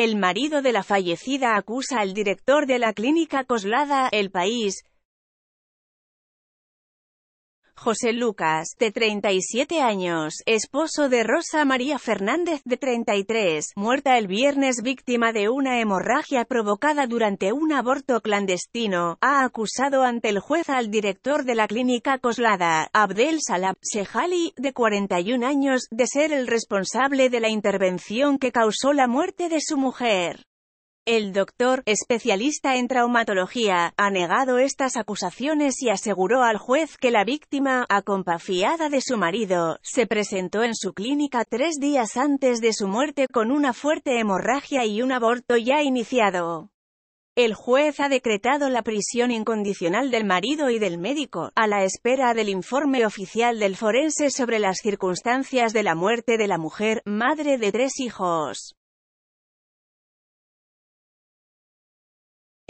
El marido de la fallecida acusa al director de la clínica Coslada, El País, José Lucas, de 37 años, esposo de Rosa María Fernández, de 33, muerta el viernes víctima de una hemorragia provocada durante un aborto clandestino, ha acusado ante el juez al director de la clínica Coslada, Abdel Salam Sejali, de 41 años, de ser el responsable de la intervención que causó la muerte de su mujer. El doctor, especialista en traumatología, ha negado estas acusaciones y aseguró al juez que la víctima, acompafiada de su marido, se presentó en su clínica tres días antes de su muerte con una fuerte hemorragia y un aborto ya iniciado. El juez ha decretado la prisión incondicional del marido y del médico, a la espera del informe oficial del forense sobre las circunstancias de la muerte de la mujer, madre de tres hijos.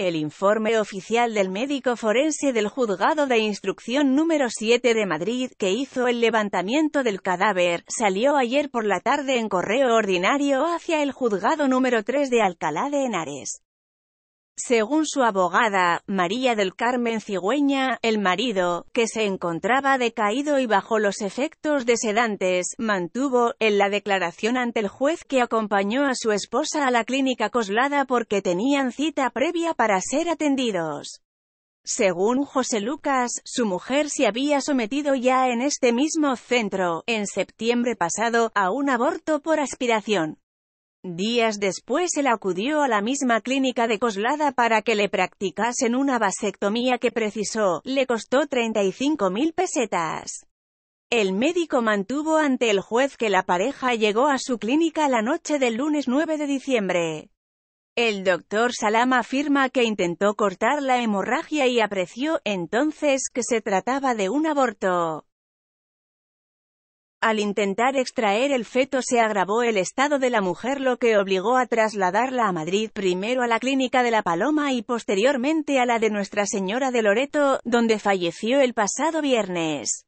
El informe oficial del médico forense del juzgado de instrucción número 7 de Madrid, que hizo el levantamiento del cadáver, salió ayer por la tarde en correo ordinario hacia el juzgado número 3 de Alcalá de Henares. Según su abogada, María del Carmen Cigüeña, el marido, que se encontraba decaído y bajo los efectos de sedantes, mantuvo, en la declaración ante el juez que acompañó a su esposa a la clínica Coslada porque tenían cita previa para ser atendidos. Según José Lucas, su mujer se había sometido ya en este mismo centro, en septiembre pasado, a un aborto por aspiración. Días después él acudió a la misma clínica de Coslada para que le practicasen una vasectomía que precisó, le costó 35.000 pesetas. El médico mantuvo ante el juez que la pareja llegó a su clínica la noche del lunes 9 de diciembre. El doctor Salama afirma que intentó cortar la hemorragia y apreció, entonces, que se trataba de un aborto. Al intentar extraer el feto se agravó el estado de la mujer lo que obligó a trasladarla a Madrid primero a la clínica de La Paloma y posteriormente a la de Nuestra Señora de Loreto, donde falleció el pasado viernes.